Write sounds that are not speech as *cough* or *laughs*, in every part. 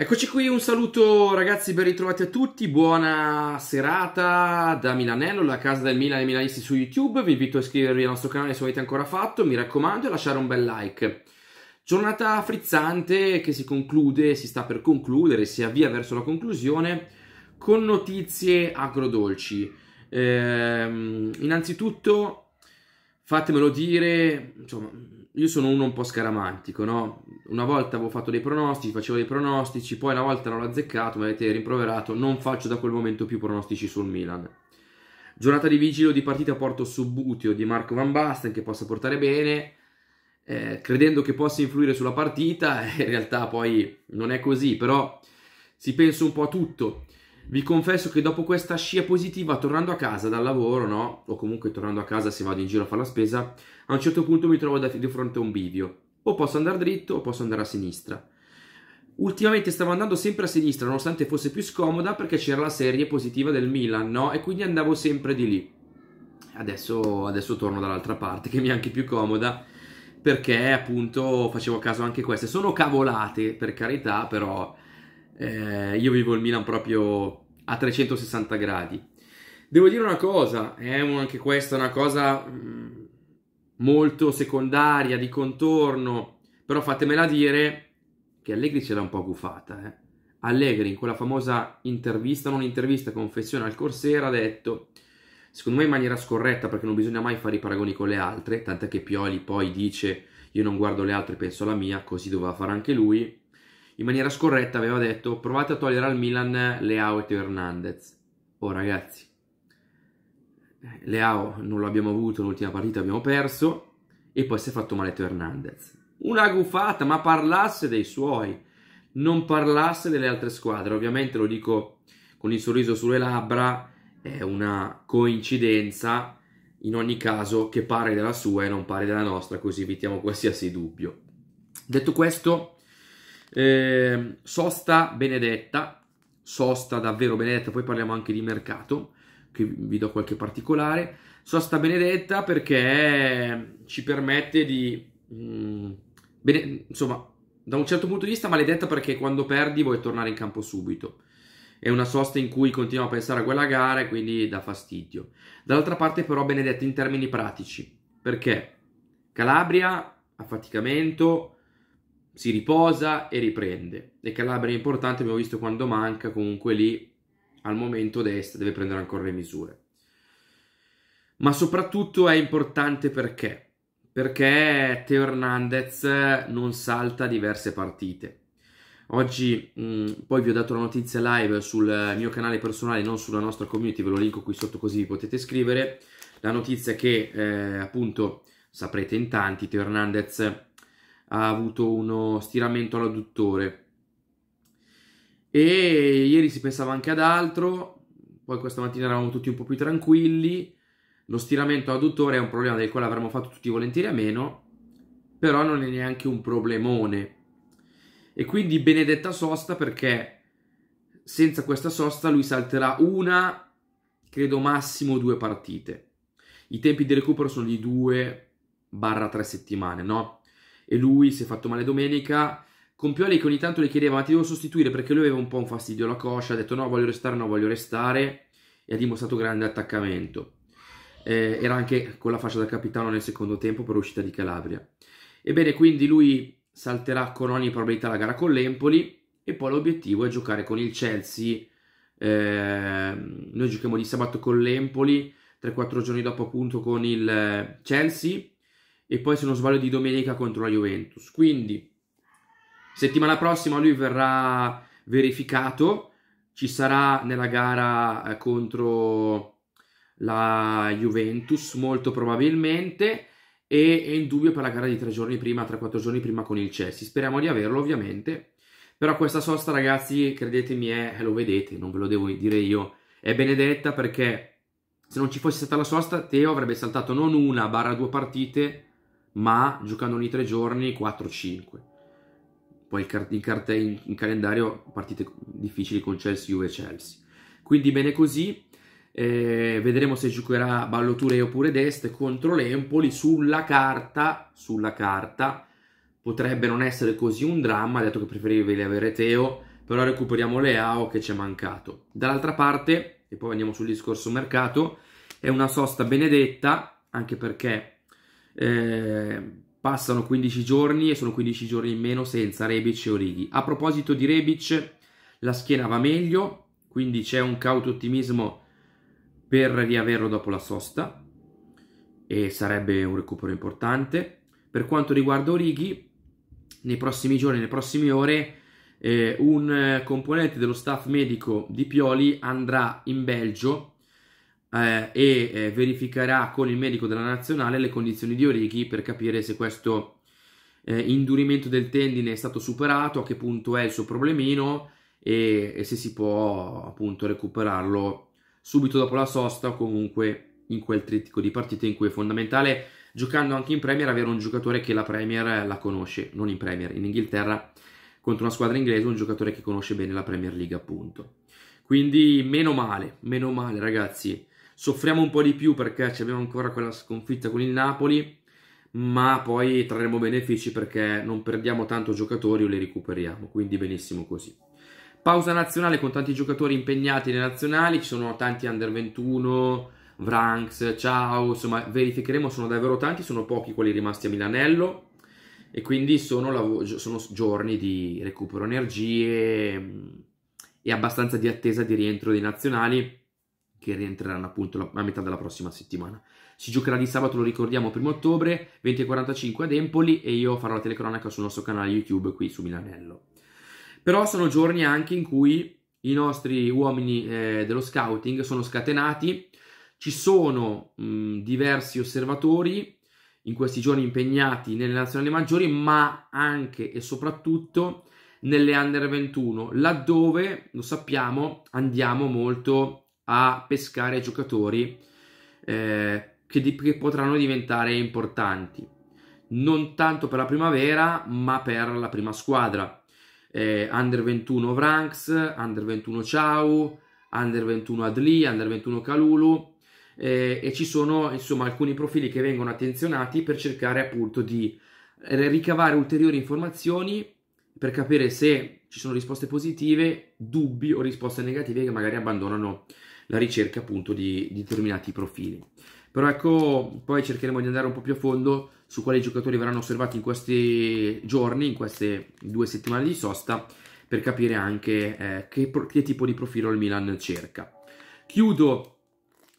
Eccoci qui, un saluto ragazzi, ben ritrovati a tutti, buona serata da Milanello, la casa del Milan e Milanisti su YouTube, vi invito a iscrivervi al nostro canale se non avete ancora fatto, mi raccomando e lasciare un bel like. Giornata frizzante che si conclude, si sta per concludere, si avvia verso la conclusione con notizie agrodolci. Ehm, innanzitutto fatemelo dire, insomma, io sono uno un po' scaramantico, no? Una volta avevo fatto dei pronostici, facevo dei pronostici, poi una volta non l'ho azzeccato, mi avete rimproverato, non faccio da quel momento più pronostici sul Milan. Giornata di vigilo di partita porto su Butio di Marco Van Basten che possa portare bene, eh, credendo che possa influire sulla partita, *laughs* in realtà poi non è così, però si pensa un po' a tutto. Vi confesso che dopo questa scia positiva, tornando a casa dal lavoro, no? O comunque tornando a casa se vado in giro a fare la spesa, a un certo punto mi trovo di fronte a un bivio. O posso andare dritto o posso andare a sinistra. Ultimamente stavo andando sempre a sinistra, nonostante fosse più scomoda, perché c'era la serie positiva del Milan, no? E quindi andavo sempre di lì. Adesso, adesso torno dall'altra parte, *laughs* che mi è anche più comoda, perché appunto facevo caso anche queste. Sono cavolate, per carità, però... Eh, io vivo il Milan proprio a 360 gradi. Devo dire una cosa, è anche questa una cosa mm, molto secondaria, di contorno, però fatemela dire che Allegri ce l'ha un po' gufata. Eh. Allegri in quella famosa intervista, non intervista, confessione al Corsera, ha detto, secondo me in maniera scorretta perché non bisogna mai fare i paragoni con le altre, tant'è che Pioli poi dice io non guardo le altre, penso alla mia, così doveva fare anche lui in maniera scorretta aveva detto provate a togliere al Milan Leao e Teo Hernandez. Oh ragazzi, eh, Leao non l'abbiamo avuto, l'ultima partita abbiamo perso e poi si è fatto male Teo Hernandez. Una gufata, ma parlasse dei suoi, non parlasse delle altre squadre. Ovviamente lo dico con il sorriso sulle labbra, è una coincidenza in ogni caso che pare della sua e non pare della nostra, così evitiamo qualsiasi dubbio. Detto questo, eh, sosta benedetta, sosta davvero benedetta, poi parliamo anche di mercato, che vi do qualche particolare. Sosta benedetta perché ci permette di... Mh, mm, bene, insomma, da un certo punto di vista maledetta perché quando perdi vuoi tornare in campo subito. È una sosta in cui continuiamo a pensare a quella gara e quindi dà fastidio. Dall'altra parte però benedetta in termini pratici, perché Calabria, affaticamento, si riposa e riprende. E Calabria è importante, abbiamo visto quando manca, comunque lì al momento destra deve prendere ancora le misure. Ma soprattutto è importante perché? Perché Teo Hernandez non salta diverse partite. Oggi mh, mm, poi vi ho dato la notizia live sul mio canale personale, non sulla nostra community, ve lo linko qui sotto così vi potete scrivere. La notizia che eh, appunto saprete in tanti, Teo Hernandez ha avuto uno stiramento all'adduttore. E ieri si pensava anche ad altro, poi questa mattina eravamo tutti un po' più tranquilli. Lo stiramento adduttore è un problema del quale avremmo fatto tutti volentieri a meno, però non è neanche un problemone. E quindi benedetta sosta perché senza questa sosta lui salterà una, credo massimo due partite. I tempi di recupero sono di 2-3 settimane, no? e lui si è fatto male domenica con Pioli che ogni tanto le chiedeva ma ti devo sostituire perché lui aveva un po' un fastidio alla coscia ha detto no voglio restare, no voglio restare e ha dimostrato grande attaccamento eh, era anche con la fascia da capitano nel secondo tempo per uscita di Calabria ebbene quindi lui salterà con ogni probabilità la gara con l'Empoli e poi l'obiettivo è giocare con il Chelsea eh, noi giochiamo di sabato con l'Empoli 3-4 giorni dopo appunto con il eh, Chelsea e poi se non sbaglio di domenica contro la Juventus. Quindi settimana prossima lui verrà verificato, ci sarà nella gara eh, contro la Juventus molto probabilmente e è in dubbio per la gara di tre giorni prima, 3 quattro giorni prima con il Chelsea. Speriamo di averlo ovviamente, però questa sosta ragazzi credetemi è, eh, lo vedete, non ve lo devo dire io, è benedetta perché se non ci fosse stata la sosta Teo avrebbe saltato non una barra due partite ma giocando ogni tre giorni 4-5. Poi in, carte- in calendario partite difficili con Chelsea, Juve e Chelsea. Quindi bene così, eh, vedremo se giocherà Ballo Balloture oppure Dest contro l'Empoli. Sulla carta, sulla carta potrebbe non essere così un dramma, detto che preferivi avere Teo, però recuperiamo Leao che ci è mancato. Dall'altra parte, e poi andiamo sul discorso mercato, è una sosta benedetta, anche perché eh, passano 15 giorni e sono 15 giorni in meno senza Rebic e Orighi. A proposito di Rebic, la schiena va meglio, quindi c'è un cauto ottimismo per riaverlo dopo la sosta e sarebbe un recupero importante. Per quanto riguarda Orighi, nei prossimi giorni, nelle prossime ore, eh, un eh, componente dello staff medico di Pioli andrà in Belgio eh, e eh, verificherà con il medico della nazionale le condizioni di Orighi per capire se questo eh, indurimento del tendine è stato superato, a che punto è il suo problemino e, e se si può appunto recuperarlo subito dopo la sosta o comunque in quel trittico di partita in cui è fondamentale giocando anche in Premier avere un giocatore che la Premier la conosce, non in Premier, in Inghilterra contro una squadra inglese un giocatore che conosce bene la Premier League appunto. Quindi meno male, meno male ragazzi soffriamo un po' di più perché abbiamo ancora quella sconfitta con il Napoli, ma poi trarremo benefici perché non perdiamo tanto giocatori o li recuperiamo, quindi benissimo così. Pausa nazionale con tanti giocatori impegnati nei nazionali, ci sono tanti under 21, Vranks, Ciao, insomma verificheremo, sono davvero tanti, sono pochi quelli rimasti a Milanello e quindi sono, lav- sono giorni di recupero energie mm, e abbastanza di attesa di rientro dei nazionali che rientreranno appunto a metà della prossima settimana. Si giocherà di sabato, lo ricordiamo, primo ottobre, 20.45 ad Empoli e io farò la telecronaca sul nostro canale YouTube qui su Milanello. Però sono giorni anche in cui i nostri uomini eh, dello scouting sono scatenati, ci sono mh, mm, diversi osservatori in questi giorni impegnati nelle nazionali maggiori, ma anche e soprattutto nelle under 21, laddove, lo sappiamo, andiamo molto a pescare giocatori eh, che, di, che potranno diventare importanti, non tanto per la primavera, ma per la prima squadra. Eh, under 21 Vranks, Under 21 Ciao, Under 21 Adli, Under 21 Calulu eh, e ci sono insomma alcuni profili che vengono attenzionati per cercare appunto di ricavare ulteriori informazioni per capire se ci sono risposte positive, dubbi o risposte negative che magari abbandonano la ricerca appunto di, di determinati profili. Però ecco, poi cercheremo di andare un po' più a fondo su quali giocatori verranno osservati in questi giorni, in queste due settimane di sosta, per capire anche eh, che, che tipo di profilo il Milan cerca. Chiudo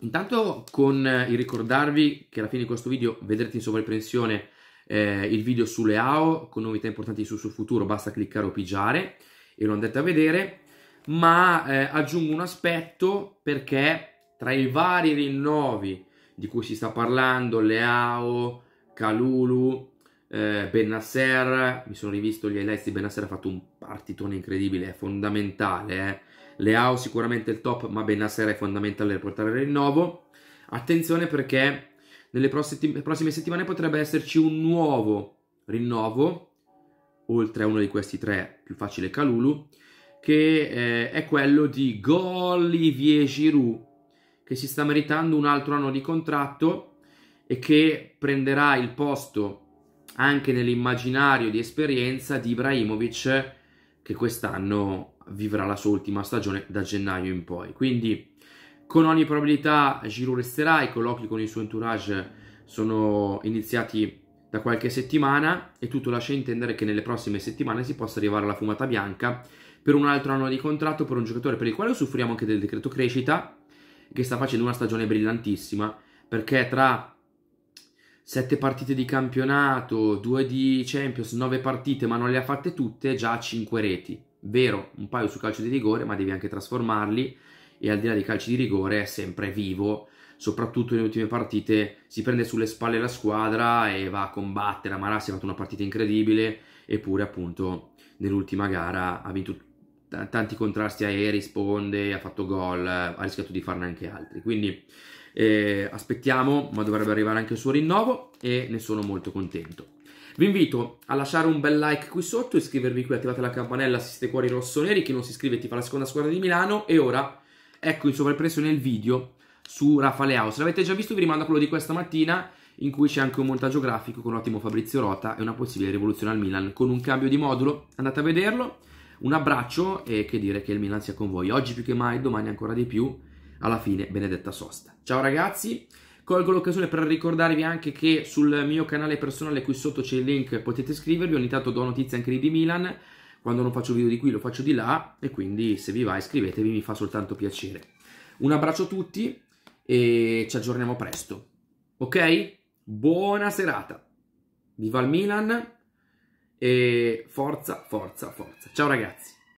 Intanto con il ricordarvi che alla fine di questo video vedrete in sovraimpressione eh, il video sulle AO con novità importanti sul suo futuro, basta cliccare o pigiare e lo andate a vedere ma eh, aggiungo un aspetto perché tra i vari rinnovi di cui si sta parlando, Leao, Calulu, eh, Benasser, mi sono rivisto gli highlights di Benasser, ha fatto un partitone incredibile, è fondamentale. Eh. Leao sicuramente il top, ma Benasser è fondamentale per portare il rinnovo. Attenzione perché nelle prossime settimane potrebbe esserci un nuovo rinnovo, oltre a uno di questi tre, più facile Calulu, che eh, è quello di Olivier Giroud, che si sta meritando un altro anno di contratto e che prenderà il posto anche nell'immaginario di esperienza di Ibrahimovic, che quest'anno vivrà la sua ultima stagione da gennaio in poi. Quindi, con ogni probabilità, Giroud resterà, i colloqui con il suo entourage sono iniziati da qualche settimana e tutto lascia intendere che nelle prossime settimane si possa arrivare alla fumata bianca per un altro anno di contratto per un giocatore per il quale soffriamo anche del decreto crescita, che sta facendo una stagione brillantissima, perché tra sette partite di campionato, due di Champions, nove partite, ma non le ha fatte tutte, già ha 5 reti. Vero, un paio su calcio di rigore, ma devi anche trasformarli e al di là dei calci di rigore è sempre vivo soprattutto nelle ultime partite, si prende sulle spalle la squadra e va a combattere. Amarassi ha fatto una partita incredibile, eppure appunto nell'ultima gara ha vinto t- tanti contrasti aerei, sponde, ha fatto gol, ha rischiato di farne anche altri. Quindi eh, aspettiamo, ma dovrebbe arrivare anche il suo rinnovo e ne sono molto contento. Vi invito a lasciare un bel like qui sotto, iscrivervi qui, attivate la campanella se siete cuori rossoneri, chi non si iscrive ti fa la seconda squadra di Milano e ora ecco in sovraimpressione il video su Rafale House. Se l'avete già visto vi rimando a quello di questa mattina in cui c'è anche un montaggio grafico con ottimo Fabrizio Rota e una possibile rivoluzione al Milan con un cambio di modulo. Andate a vederlo. Un abbraccio e che dire che il Milan sia con voi. Oggi più che mai, domani ancora di più. Alla fine, benedetta sosta. Ciao ragazzi. Colgo l'occasione per ricordarvi anche che sul mio canale personale qui sotto c'è il link, potete iscrivervi, ogni tanto do notizie anche lì di Milan, quando non faccio video di qui lo faccio di là e quindi se vi va iscrivetevi, mi fa soltanto piacere. Un abbraccio a tutti e ci aggiorniamo presto. Ok? Buona serata. Viva il Milan! E forza, forza, forza. Ciao ragazzi.